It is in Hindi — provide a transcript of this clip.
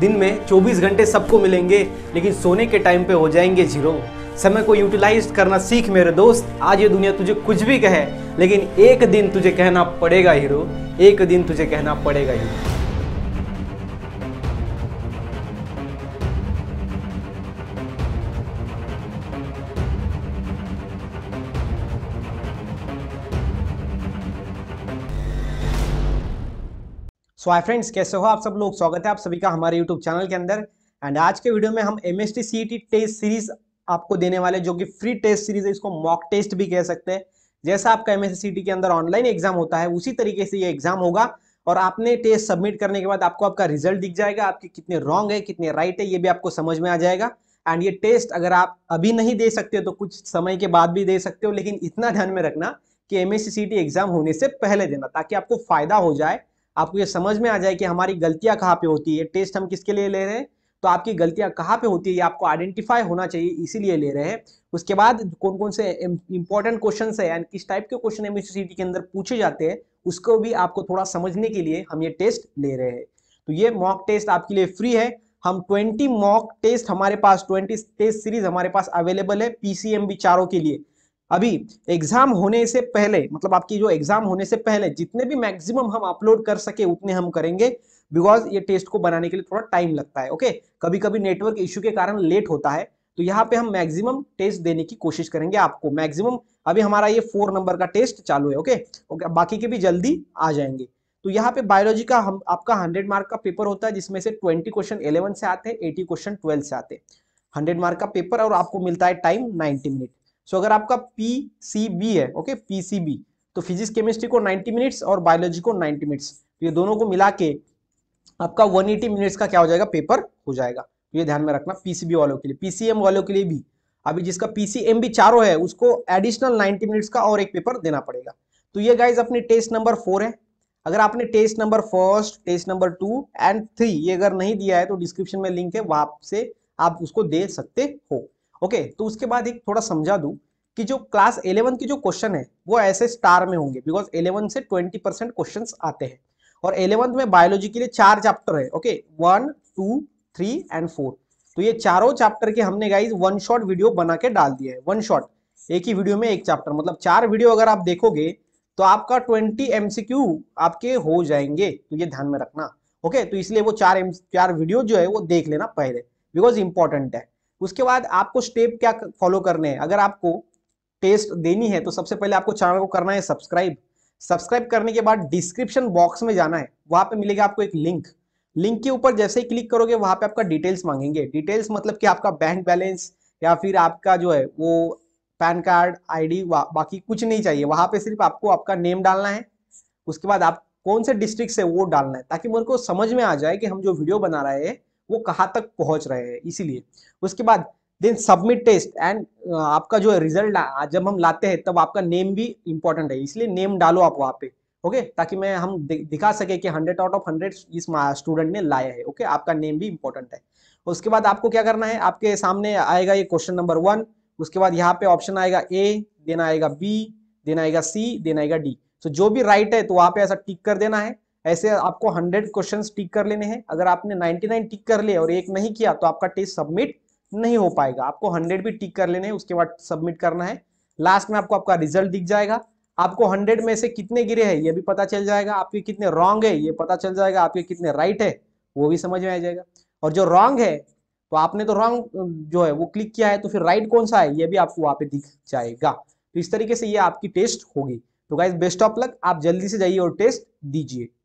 दिन में 24 घंटे सबको मिलेंगे लेकिन सोने के टाइम पे हो जाएंगे जीरो समय को यूटिलाइज करना सीख मेरे दोस्त आज ये दुनिया तुझे कुछ भी कहे लेकिन एक दिन तुझे कहना पड़ेगा हीरो एक दिन तुझे कहना पड़ेगा हीरो सो आई फ्रेंड्स कैसे हो आप सब लोग स्वागत है आप सभी का हमारे यूट्यूब चैनल के अंदर एंड आज के वीडियो में हम एम एस टेस्ट सीरीज आपको देने वाले जो कि फ्री टेस्ट सीरीज है इसको मॉक टेस्ट भी कह सकते हैं जैसा आपका एम e के अंदर ऑनलाइन एग्जाम होता है उसी तरीके से ये एग्जाम होगा और आपने टेस्ट सबमिट करने के बाद आपको आपका रिजल्ट दिख जाएगा आपके कितने रॉन्ग है कितने राइट है ये भी आपको समझ में आ जाएगा एंड ये टेस्ट अगर आप अभी नहीं दे सकते हो तो कुछ समय के बाद भी दे सकते हो लेकिन इतना ध्यान में रखना कि एम एग्जाम e होने से पहले देना ताकि आपको फायदा हो जाए आपको ये समझ में आ जाए कि हमारी गलतियां कहाँ पे होती है टेस्ट हम किसके लिए ले रहे हैं तो आपकी गलतियां कहाँ पे होती है ये आपको आइडेंटिफाई होना चाहिए इसीलिए ले रहे हैं उसके बाद कौन कौन से इंपॉर्टेंट क्वेश्चन है एंड किस टाइप के क्वेश्चन एम के अंदर पूछे जाते हैं उसको भी आपको थोड़ा समझने के लिए हम ये टेस्ट ले रहे हैं तो ये मॉक टेस्ट आपके लिए फ्री है हम 20 मॉक टेस्ट हमारे पास 20 टेस्ट सीरीज हमारे पास अवेलेबल है पीसीएम भी चारों के लिए अभी एग्जाम होने से पहले मतलब आपकी जो एग्जाम होने से पहले जितने भी मैक्सिमम हम अपलोड कर सके उतने हम करेंगे बिकॉज ये टेस्ट को बनाने के लिए थोड़ा टाइम लगता है ओके कभी कभी नेटवर्क इश्यू के कारण लेट होता है तो यहाँ पे हम मैक्सिमम टेस्ट देने की कोशिश करेंगे आपको मैक्सिमम अभी हमारा ये फोर नंबर का टेस्ट चालू है ओके ओके बाकी के भी जल्दी आ जाएंगे तो यहाँ पे बायोलॉजी का हम आपका हंड्रेड मार्क का पेपर होता है जिसमें से ट्वेंटी क्वेश्चन इलेवन से आते हैं एटी क्वेश्चन ट्वेल्व से आते हैं हंड्रेड मार्क का पेपर और आपको मिलता है टाइम नाइनटी मिनट सो अगर आपका पी सी बी है ओके पी सी बी तो फिजिक्स केमिस्ट्री को 90 मिनट्स और बायोलॉजी को 90 मिनट्स तो ये दोनों को मिला के आपका 180 मिनट्स का क्या हो जाएगा पेपर हो जाएगा तो ये ध्यान में रखना पीसीबी वालों के लिए पीसीएम वालों के लिए भी अभी जिसका पीसीएम भी चारों है उसको एडिशनल 90 मिनट्स का और एक पेपर देना पड़ेगा तो ये गाइज अपनी टेस्ट नंबर फोर है अगर आपने test number first test number two and three ये अगर नहीं दिया है तो डिस्क्रिप्शन में लिंक है वहां से आप उसको दे सकते हो ओके तो उसके बाद एक थोड़ा समझा दूं कि जो क्लास इलेवन के जो क्वेश्चन है वो ऐसे स्टार में होंगे बिकॉज इलेवन से ट्वेंटी परसेंट क्वेश्चन आते हैं और इलेवंथ में बायोलॉजी के लिए चार चैप्टर है okay one two three and four तो ये चारों चैप्टर के हमने गाइज वन शॉट वीडियो बना के डाल दिया है वन शॉट एक ही वीडियो में एक चैप्टर मतलब चार वीडियो अगर आप देखोगे तो आपका ट्वेंटी एमसीक्यू आपके हो जाएंगे तो ये ध्यान में रखना ओके तो इसलिए वो चार एम चार वीडियो जो है वो देख लेना पहले बिकॉज इंपॉर्टेंट है उसके बाद आपको स्टेप क्या फॉलो करने हैं अगर आपको टेस्ट देनी है तो सबसे पहले आपको चैनल को करना है सब्सक्राइब सब्सक्राइब करने के बाद डिस्क्रिप्शन बॉक्स में जाना है वहां पे मिलेगा आपको एक लिंक लिंक के ऊपर जैसे ही क्लिक करोगे वहां पे आपका डिटेल्स मांगेंगे डिटेल्स मतलब कि आपका बैंक बैलेंस या फिर आपका जो है वो पैन कार्ड आईडी बाकी कुछ नहीं चाहिए वहां पे सिर्फ आपको आपका नेम डालना है उसके बाद आप कौन से डिस्ट्रिक्ट से वो डालना है ताकि मेरे को समझ में आ जाए कि हम जो वीडियो बना रहे हैं वो कहाँ तक पहुंच रहे हैं इसीलिए उसके बाद देन सबमिट टेस्ट एंड आपका जो रिजल्ट जब हम लाते हैं तब आपका नेम भी इंपॉर्टेंट है इसलिए नेम डालो आप वहाँ पे ओके ताकि मैं हम दिखा सके कि हंड्रेड आउट ऑफ हंड्रेड इस स्टूडेंट ने लाया है ओके आपका नेम भी इंपॉर्टेंट है उसके बाद आपको क्या करना है आपके सामने आएगा ये क्वेश्चन नंबर वन उसके बाद यहाँ पे ऑप्शन आएगा ए देना आएगा बी देना आएगा सी देना आएगा डी तो जो भी राइट है तो वहाँ पे ऐसा टिक कर देना है ऐसे आपको हंड्रेड क्वेश्चन टिक कर लेने हैं अगर आपने नाइन टिक कर लिया और एक नहीं किया तो आपका टेस्ट सबमिट नहीं हो पाएगा आपको हंड्रेड भी टिक कर लेने उसके बाद सबमिट करना है लास्ट में आपको आपका रिजल्ट दिख जाएगा आपको हंड्रेड में से कितने गिरे हैं ये भी पता चल जाएगा आपके कितने रॉन्ग है ये पता चल जाएगा आपके कितने राइट है वो भी समझ में आ जाएगा और जो रॉन्ग है तो आपने तो रॉन्ग जो है वो क्लिक किया है तो फिर राइट कौन सा है ये भी आपको वहाँ पे दिख जाएगा तो इस तरीके से ये आपकी टेस्ट होगी तो गाइज बेस्ट ऑफ लक आप जल्दी से जाइए और टेस्ट दीजिए